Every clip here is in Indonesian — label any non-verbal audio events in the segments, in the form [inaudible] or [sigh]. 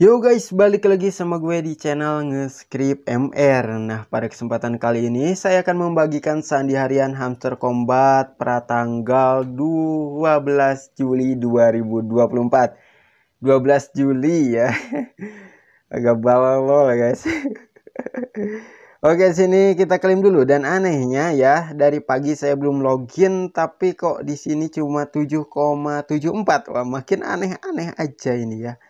Yo guys, balik lagi sama gue di channel Ngescript MR. Nah, pada kesempatan kali ini saya akan membagikan sandi harian hamster combat pratanggal 12 Juli 2024. 12 Juli ya. [laughs] Agak balol ya guys. [laughs] Oke, sini kita klaim dulu dan anehnya ya, dari pagi saya belum login tapi kok di sini cuma 7,74. Wah, makin aneh-aneh aja ini ya.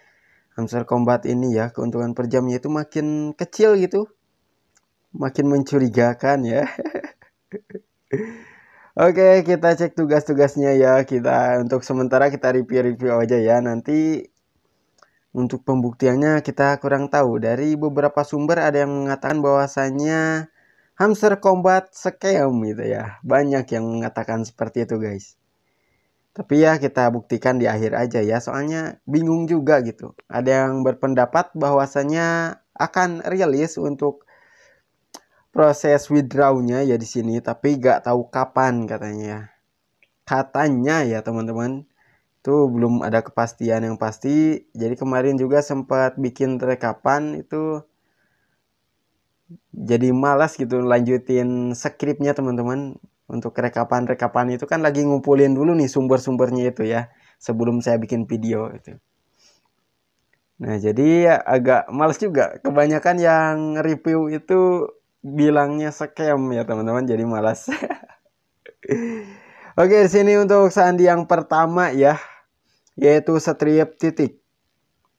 Hamster Combat ini ya keuntungan per jamnya itu makin kecil gitu makin mencurigakan ya [laughs] Oke kita cek tugas-tugasnya ya kita untuk sementara kita review-review aja ya nanti untuk pembuktiannya kita kurang tahu dari beberapa sumber ada yang mengatakan bahwasannya hamster combat scam gitu ya banyak yang mengatakan seperti itu guys tapi ya kita buktikan di akhir aja ya, soalnya bingung juga gitu. Ada yang berpendapat bahwasannya akan rilis untuk proses withdrawnya ya di sini, tapi gak tahu kapan katanya. Katanya ya teman-teman, itu belum ada kepastian yang pasti. Jadi kemarin juga sempat bikin rekapan itu jadi malas gitu lanjutin skripnya teman-teman untuk rekapan-rekapan itu kan lagi ngumpulin dulu nih sumber-sumbernya itu ya sebelum saya bikin video itu. Nah, jadi ya agak males juga kebanyakan yang review itu bilangnya scam ya teman-teman jadi malas. [laughs] Oke, di sini untuk sandi yang pertama ya yaitu setrip titik.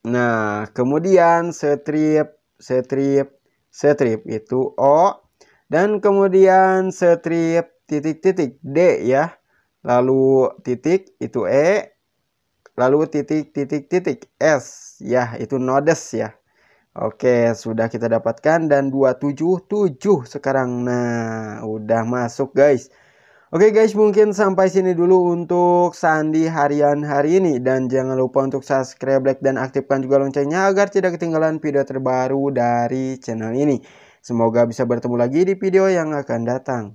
Nah, kemudian setrip setrip setrip itu O dan kemudian setrip titik-titik D ya. Lalu titik itu E. Lalu titik-titik-titik S ya, itu nodes ya. Oke, sudah kita dapatkan dan 277 sekarang. Nah, udah masuk guys. Oke guys, mungkin sampai sini dulu untuk sandi harian hari ini. Dan jangan lupa untuk subscribe, like, dan aktifkan juga loncengnya agar tidak ketinggalan video terbaru dari channel ini. Semoga bisa bertemu lagi di video yang akan datang.